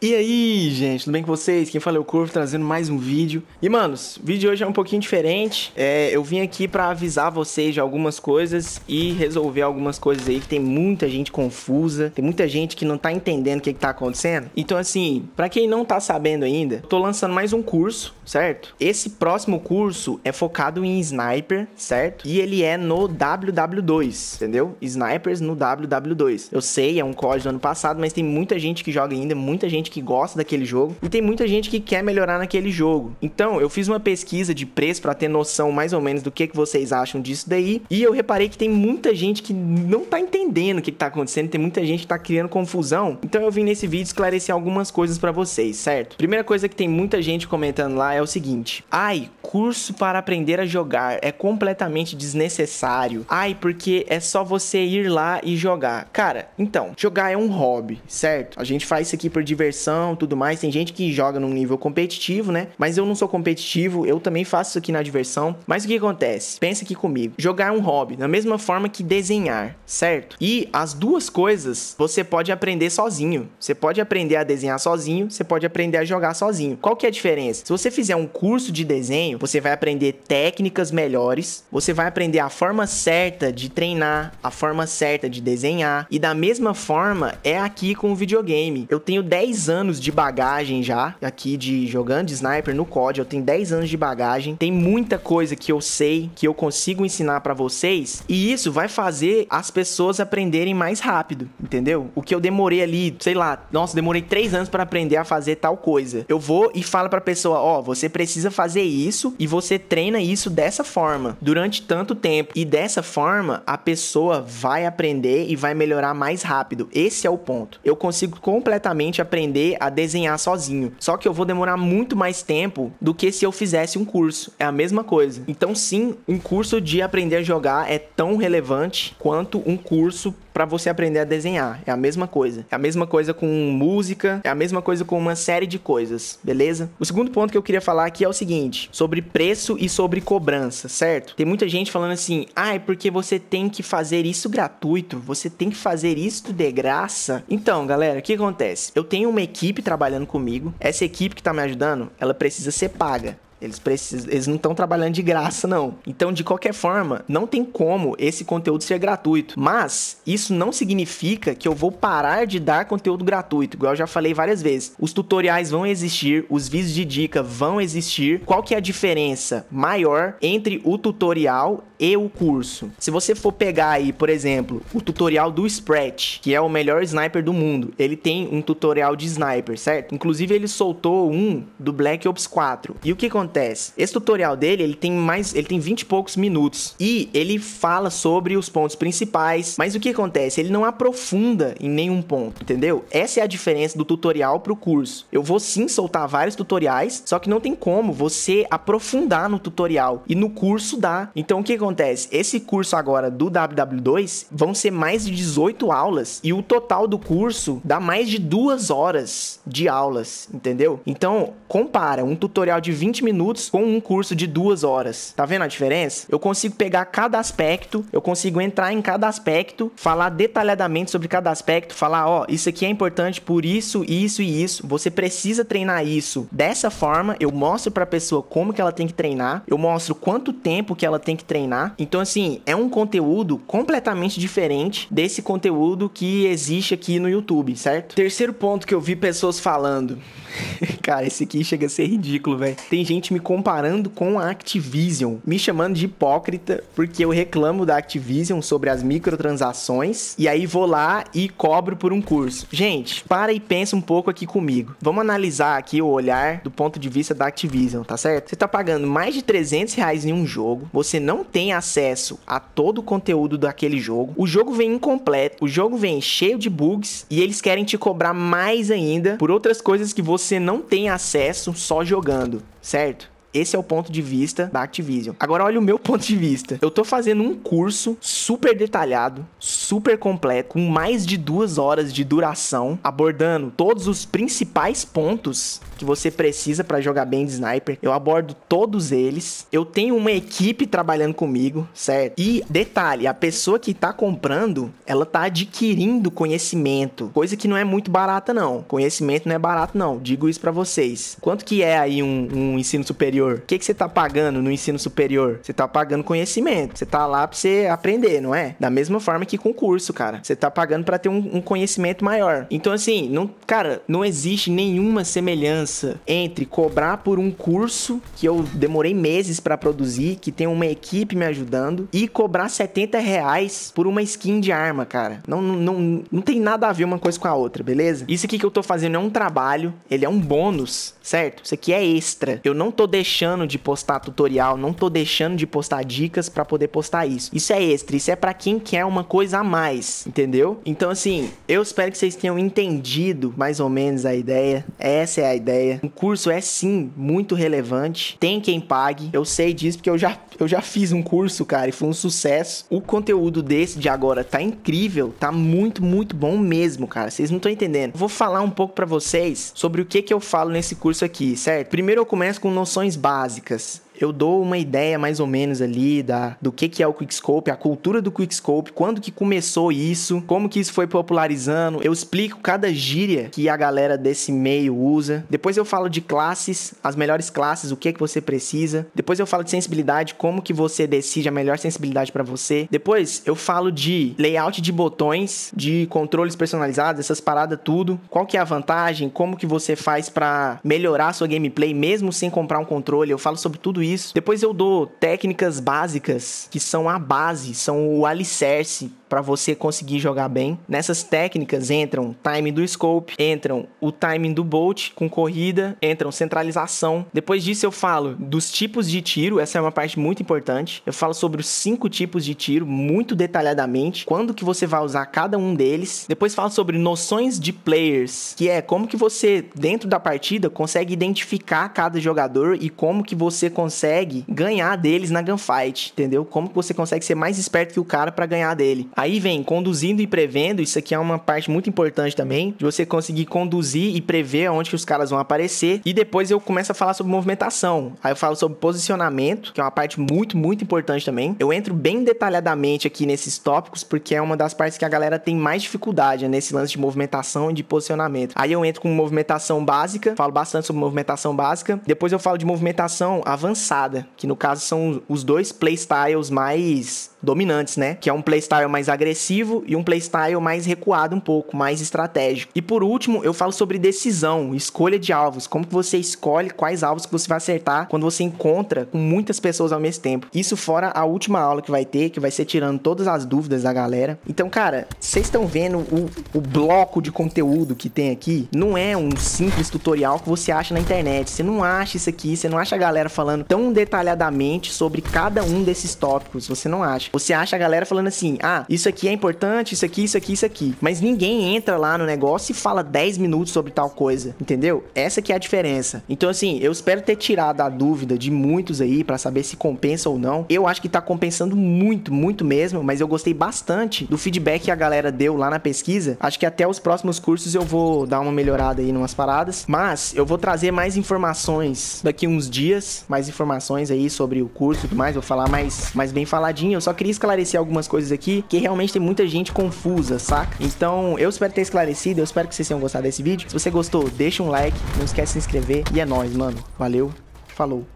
E aí, gente, tudo bem com vocês? Quem fala é o Curvo, trazendo mais um vídeo. E, manos, o vídeo de hoje é um pouquinho diferente. É, eu vim aqui pra avisar vocês de algumas coisas e resolver algumas coisas aí que tem muita gente confusa, tem muita gente que não tá entendendo o que, que tá acontecendo. Então, assim, pra quem não tá sabendo ainda, tô lançando mais um curso, certo? Esse próximo curso é focado em Sniper, certo? E ele é no WW2, entendeu? Snipers no WW2. Eu sei, é um código do ano passado, mas tem muita gente que joga ainda, muita gente gente que gosta daquele jogo e tem muita gente que quer melhorar naquele jogo. Então, eu fiz uma pesquisa de preço para ter noção mais ou menos do que, que vocês acham disso daí e eu reparei que tem muita gente que não tá entendendo o que, que tá acontecendo, tem muita gente que tá criando confusão. Então, eu vim nesse vídeo esclarecer algumas coisas para vocês, certo? Primeira coisa que tem muita gente comentando lá é o seguinte: "Ai, curso para aprender a jogar é completamente desnecessário. Ai, porque é só você ir lá e jogar". Cara, então, jogar é um hobby, certo? A gente faz isso aqui por diversão diversão tudo mais. Tem gente que joga num nível competitivo, né? Mas eu não sou competitivo, eu também faço isso aqui na diversão. Mas o que acontece? Pensa aqui comigo. Jogar é um hobby, da mesma forma que desenhar, certo? E as duas coisas você pode aprender sozinho. Você pode aprender a desenhar sozinho, você pode aprender a jogar sozinho. Qual que é a diferença? Se você fizer um curso de desenho, você vai aprender técnicas melhores, você vai aprender a forma certa de treinar, a forma certa de desenhar. E da mesma forma é aqui com o videogame. Eu tenho 10 anos de bagagem já aqui de jogando de sniper no COD. Eu tenho 10 anos de bagagem. Tem muita coisa que eu sei, que eu consigo ensinar para vocês. E isso vai fazer as pessoas aprenderem mais rápido, entendeu? O que eu demorei ali, sei lá, nossa, demorei 3 anos para aprender a fazer tal coisa. Eu vou e falo pra pessoa: ó, oh, você precisa fazer isso e você treina isso dessa forma durante tanto tempo. E dessa forma, a pessoa vai aprender e vai melhorar mais rápido. Esse é o ponto. Eu consigo completamente aprender aprender a desenhar sozinho. Só que eu vou demorar muito mais tempo do que se eu fizesse um curso. É a mesma coisa. Então, sim, um curso de aprender a jogar é tão relevante quanto um curso para você aprender a desenhar. É a mesma coisa. É a mesma coisa com música, é a mesma coisa com uma série de coisas, beleza? O segundo ponto que eu queria falar aqui é o seguinte: sobre preço e sobre cobrança, certo? Tem muita gente falando assim: ah, é porque você tem que fazer isso gratuito, você tem que fazer isso de graça. Então, galera, o que acontece? Eu tenho uma equipe trabalhando comigo, essa equipe que tá me ajudando, ela precisa ser paga. Eles, precisam, eles não estão trabalhando de graça, não. Então, de qualquer forma, não tem como esse conteúdo ser gratuito. Mas isso não significa que eu vou parar de dar conteúdo gratuito, igual eu já falei várias vezes. Os tutoriais vão existir, os vídeos de dica vão existir. Qual que é a diferença maior entre o tutorial e o curso. Se você for pegar aí, por exemplo, o tutorial do Sprat, que é o melhor sniper do mundo, ele tem um tutorial de sniper, certo? Inclusive ele soltou um do Black Ops 4. E o que acontece? Esse tutorial dele, ele tem mais, ele tem 20 e poucos minutos e ele fala sobre os pontos principais, mas o que acontece? Ele não aprofunda em nenhum ponto, entendeu? Essa é a diferença do tutorial pro curso. Eu vou sim soltar vários tutoriais, só que não tem como você aprofundar no tutorial e no curso dá. Então o que acontece? acontece? Esse curso agora do WW2 vão ser mais de 18 aulas e o total do curso dá mais de duas horas de aulas, entendeu? Então, compara um tutorial de 20 minutos com um curso de duas horas. Tá vendo a diferença? Eu consigo pegar cada aspecto, eu consigo entrar em cada aspecto, falar detalhadamente sobre cada aspecto, falar, ó, oh, isso aqui é importante por isso, isso e isso. Você precisa treinar isso. Dessa forma, eu mostro para a pessoa como que ela tem que treinar, eu mostro quanto tempo que ela tem que treinar então, assim, é um conteúdo completamente diferente desse conteúdo que existe aqui no YouTube, certo? Terceiro ponto que eu vi pessoas falando. Cara, esse aqui chega a ser ridículo, velho. Tem gente me comparando com a Activision, me chamando de hipócrita porque eu reclamo da Activision sobre as microtransações e aí vou lá e cobro por um curso. Gente, para e pensa um pouco aqui comigo. Vamos analisar aqui o olhar do ponto de vista da Activision, tá certo? Você tá pagando mais de 300 reais em um jogo, você não tem tem acesso a todo o conteúdo daquele jogo. O jogo vem incompleto, o jogo vem cheio de bugs e eles querem te cobrar mais ainda por outras coisas que você não tem acesso só jogando, certo? Esse é o ponto de vista da Activision. Agora olha o meu ponto de vista. Eu tô fazendo um curso super detalhado super completo, com mais de duas horas de duração, abordando todos os principais pontos que você precisa para jogar bem de sniper. Eu abordo todos eles. Eu tenho uma equipe trabalhando comigo, certo? E detalhe, a pessoa que tá comprando, ela tá adquirindo conhecimento, coisa que não é muito barata não. Conhecimento não é barato não. Digo isso para vocês. Quanto que é aí um, um ensino superior? O que que você tá pagando no ensino superior? Você tá pagando conhecimento. Você tá lá para você aprender, não é? Da mesma forma que com curso, cara. Você tá pagando para ter um, um, conhecimento maior. Então, assim, não, cara, não existe nenhuma semelhança entre cobrar por um curso que eu demorei meses para produzir, que tem uma equipe me ajudando, e cobrar 70 reais por uma skin de arma, cara. Não, não, não, não tem nada a ver uma coisa com a outra, beleza? Isso aqui que eu tô fazendo é um trabalho, ele é um bônus, certo? Isso aqui é extra. Eu não tô deixando de postar tutorial, não tô deixando de postar dicas para poder postar isso. Isso é extra, isso é para quem quer uma coisa a mais, entendeu? Então, assim, eu espero que vocês tenham entendido mais ou menos a ideia. Essa é a ideia. Um curso é sim muito relevante. Tem quem pague. Eu sei disso porque eu já, eu já fiz um curso, cara, e foi um sucesso. O conteúdo desse de agora tá incrível, tá muito, muito bom mesmo, cara. Vocês não estão entendendo. Vou falar um pouco para vocês sobre o que que eu falo nesse curso aqui, certo? Primeiro eu começo com noções básicas eu dou uma ideia mais ou menos ali da, do que, que é o Quickscope, a cultura do Quickscope, quando que começou isso, como que isso foi popularizando. Eu explico cada gíria que a galera desse meio usa. Depois eu falo de classes, as melhores classes, o que é que você precisa. Depois eu falo de sensibilidade, como que você decide a melhor sensibilidade para você. Depois eu falo de layout de botões, de controles personalizados, essas paradas tudo. Qual que é a vantagem, como que você faz para melhorar a sua gameplay mesmo sem comprar um controle. Eu falo sobre tudo isso isso. Depois eu dou técnicas básicas que são a base, são o alicerce para você conseguir jogar bem. Nessas técnicas entram timing do scope, entram o timing do bolt com corrida, entram centralização. Depois disso eu falo dos tipos de tiro, essa é uma parte muito importante. Eu falo sobre os cinco tipos de tiro muito detalhadamente, quando que você vai usar cada um deles. Depois falo sobre noções de players, que é como que você dentro da partida consegue identificar cada jogador e como que você consegue consegue ganhar deles na gunfight, entendeu? Como que você consegue ser mais esperto que o cara para ganhar dele. Aí vem conduzindo e prevendo, isso aqui é uma parte muito importante também, de você conseguir conduzir e prever onde que os caras vão aparecer. E depois eu começo a falar sobre movimentação. Aí eu falo sobre posicionamento, que é uma parte muito, muito importante também. Eu entro bem detalhadamente aqui nesses tópicos, porque é uma das partes que a galera tem mais dificuldade né, nesse lance de movimentação e de posicionamento. Aí eu entro com movimentação básica, falo bastante sobre movimentação básica. Depois eu falo de movimentação avançada avançada, que no caso são os dois playstyles mais dominantes, né? Que é um playstyle mais agressivo e um playstyle mais recuado um pouco, mais estratégico. E por último, eu falo sobre decisão, escolha de alvos, como que você escolhe quais alvos que você vai acertar quando você encontra com muitas pessoas ao mesmo tempo. Isso fora a última aula que vai ter, que vai ser tirando todas as dúvidas da galera. Então, cara, vocês estão vendo o, o bloco de conteúdo que tem aqui? Não é um simples tutorial que você acha na internet. Você não acha isso aqui, você não acha a galera falando tão tão detalhadamente sobre cada um desses tópicos, você não acha. Você acha a galera falando assim: ah, isso aqui é importante, isso aqui, isso aqui, isso aqui. Mas ninguém entra lá no negócio e fala 10 minutos sobre tal coisa, entendeu? Essa que é a diferença. Então, assim, eu espero ter tirado a dúvida de muitos aí para saber se compensa ou não. Eu acho que tá compensando muito, muito mesmo, mas eu gostei bastante do feedback que a galera deu lá na pesquisa. Acho que até os próximos cursos eu vou dar uma melhorada aí em umas paradas, mas eu vou trazer mais informações daqui uns dias, mais informações informações aí sobre o curso e tudo mais, vou falar mais, mais bem faladinho. Eu só queria esclarecer algumas coisas aqui, que realmente tem muita gente confusa, saca? Então, eu espero ter esclarecido, eu espero que vocês tenham gostado desse vídeo. Se você gostou, deixa um like, não esquece de se inscrever e é nóis, mano. Valeu, falou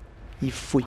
e fui.